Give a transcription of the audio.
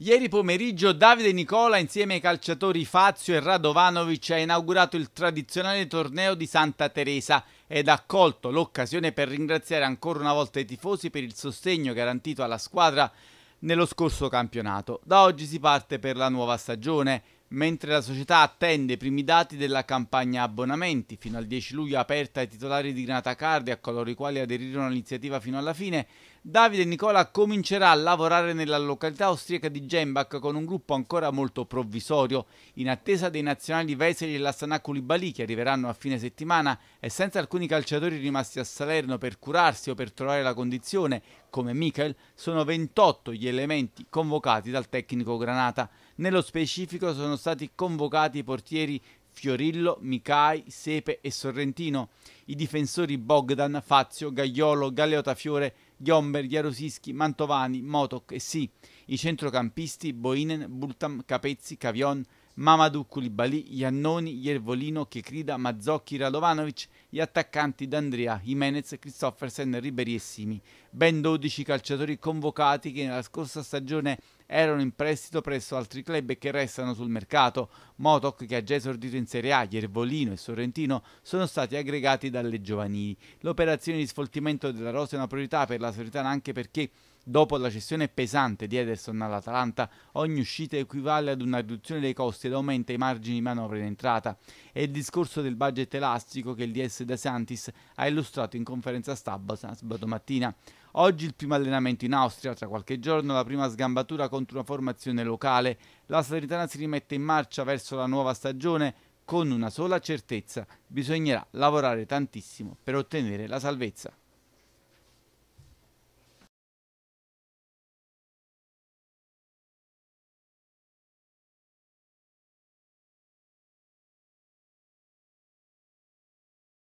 Ieri pomeriggio Davide Nicola insieme ai calciatori Fazio e Radovanovic ha inaugurato il tradizionale torneo di Santa Teresa ed ha accolto l'occasione per ringraziare ancora una volta i tifosi per il sostegno garantito alla squadra nello scorso campionato. Da oggi si parte per la nuova stagione mentre la società attende i primi dati della campagna abbonamenti, fino al 10 luglio aperta ai titolari di Granata Card e a coloro i quali aderirono all'iniziativa fino alla fine, Davide Nicola comincerà a lavorare nella località austriaca di Gembach con un gruppo ancora molto provvisorio, in attesa dei nazionali Veseli e Lassana Koulibaly che arriveranno a fine settimana e senza alcuni calciatori rimasti a Salerno per curarsi o per trovare la condizione, come Michel, sono 28 gli elementi convocati dal tecnico Granata. Nello specifico sono stati convocati i portieri Fiorillo, Micai, Sepe e Sorrentino, i difensori Bogdan, Fazio, Gagliolo, Galeota Fiore, Ghiomber, Jarosischi, Mantovani, Motok e Sì, i centrocampisti Boinen, Bultam, Capezzi, Cavion, Mamadou Koulibaly, Iannoni, Iervolino, Checrida, Mazzocchi, Radovanovic, gli attaccanti D'Andrea, Jimenez, Christoffersen, Riberi e Simi. Ben 12 calciatori convocati che nella scorsa stagione erano in prestito presso altri club che restano sul mercato. Motok, che ha già esordito in Serie A, Iervolino e Sorrentino sono stati aggregati dalle giovanili. L'operazione di sfoltimento della rosa è una priorità per la Sorrentina anche perché Dopo la cessione pesante di Ederson all'Atalanta, ogni uscita equivale ad una riduzione dei costi ed aumenta i margini di manovra in entrata. È il discorso del budget elastico che il DS De Santis ha illustrato in conferenza stampa sabato mattina. Oggi il primo allenamento in Austria, tra qualche giorno la prima sgambatura contro una formazione locale. La Salernitana si rimette in marcia verso la nuova stagione con una sola certezza, bisognerà lavorare tantissimo per ottenere la salvezza.